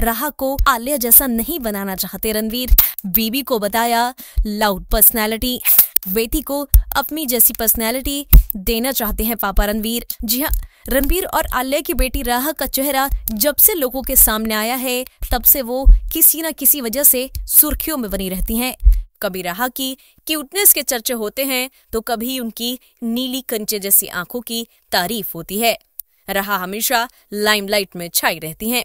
राह को आलिया जैसा नहीं बनाना चाहते रणवीर बीबी को बताया लाउड पर्सनैलिटी बेटी को अपनी जैसी पर्सनैलिटी देना चाहते हैं पापा रणवीर जी हाँ रणबीर और आलिया की बेटी राह का चेहरा जब से लोगों के सामने आया है तब से वो किसी न किसी वजह से सुर्खियों में बनी रहती हैं कभी राह की क्यूटनेस के चर्चे होते हैं तो कभी उनकी नीली कंचे जैसी आंखों की तारीफ होती है रहा हमेशा लाइमलाइट में छाई रहती हैं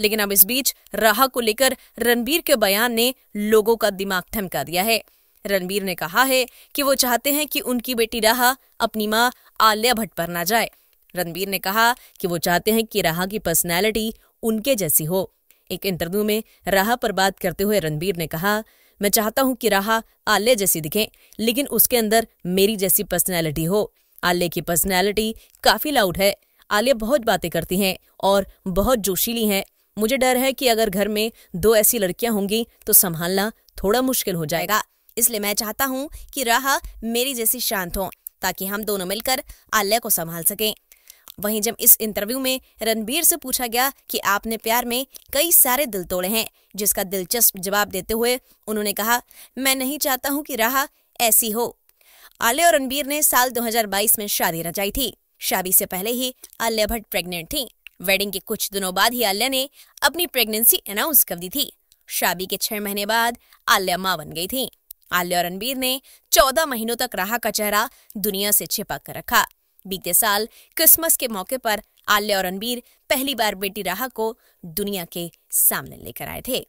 लेकिन अब इस बीच राह को लेकर रणबीर के बयान ने लोगों का दिमाग थमका दिया है रणबीर ने कहा है कि वो चाहते हैं कि उनकी बेटी राहा अपनी माँ आलिया भट्ट पर ना जाए रणबीर ने कहा कि वो चाहते हैं कि राह की पर्सनैलिटी उनके जैसी हो एक इंटरव्यू में राह पर बात करते हुए रणबीर ने कहा मैं चाहता हूं कि राह आल्य जैसी दिखे लेकिन उसके अंदर मेरी जैसी पर्सनैलिटी हो आल्य की पर्सनैलिटी काफी लाउड है आलिया बहुत बातें करती हैं और बहुत जोशीली हैं मुझे डर है कि अगर घर में दो ऐसी लड़कियां होंगी तो संभालना थोड़ा मुश्किल हो जाएगा इसलिए मैं चाहता हूँ कि राह मेरी जैसी शांत हो ताकि हम दोनों मिलकर आलिया को संभाल सकें वहीं जब इस इंटरव्यू में रणबीर से पूछा गया कि आपने प्यार में कई सारे दिल तोड़े हैं जिसका दिलचस्प जवाब देते हुए उन्होंने कहा मैं नहीं चाहता हूं कि राह ऐसी हो आलिया और रणबीर ने साल 2022 में शादी रचाई थी शादी से पहले ही आलिया भट्ट प्रेग्नेंट थी वेडिंग के कुछ दिनों बाद ही आलिया ने अपनी प्रेगनेंसी अनाउंस कर दी थी शादी के छह महीने बाद आलिया माँ बन गई थी आलिया और रणबीर ने चौदह महीनों तक राह का चेहरा दुनिया से छिपा कर रखा बीते साल क्रिसमस के मौके पर आलिया और रणबीर पहली बार बेटी राह को दुनिया के सामने लेकर आए थे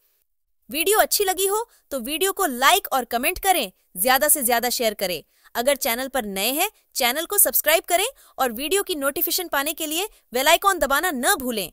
वीडियो अच्छी लगी हो तो वीडियो को लाइक और कमेंट करें ज्यादा से ज्यादा शेयर करें अगर चैनल पर नए हैं चैनल को सब्सक्राइब करें और वीडियो की नोटिफिकेशन पाने के लिए बेल आइकॉन दबाना न भूलें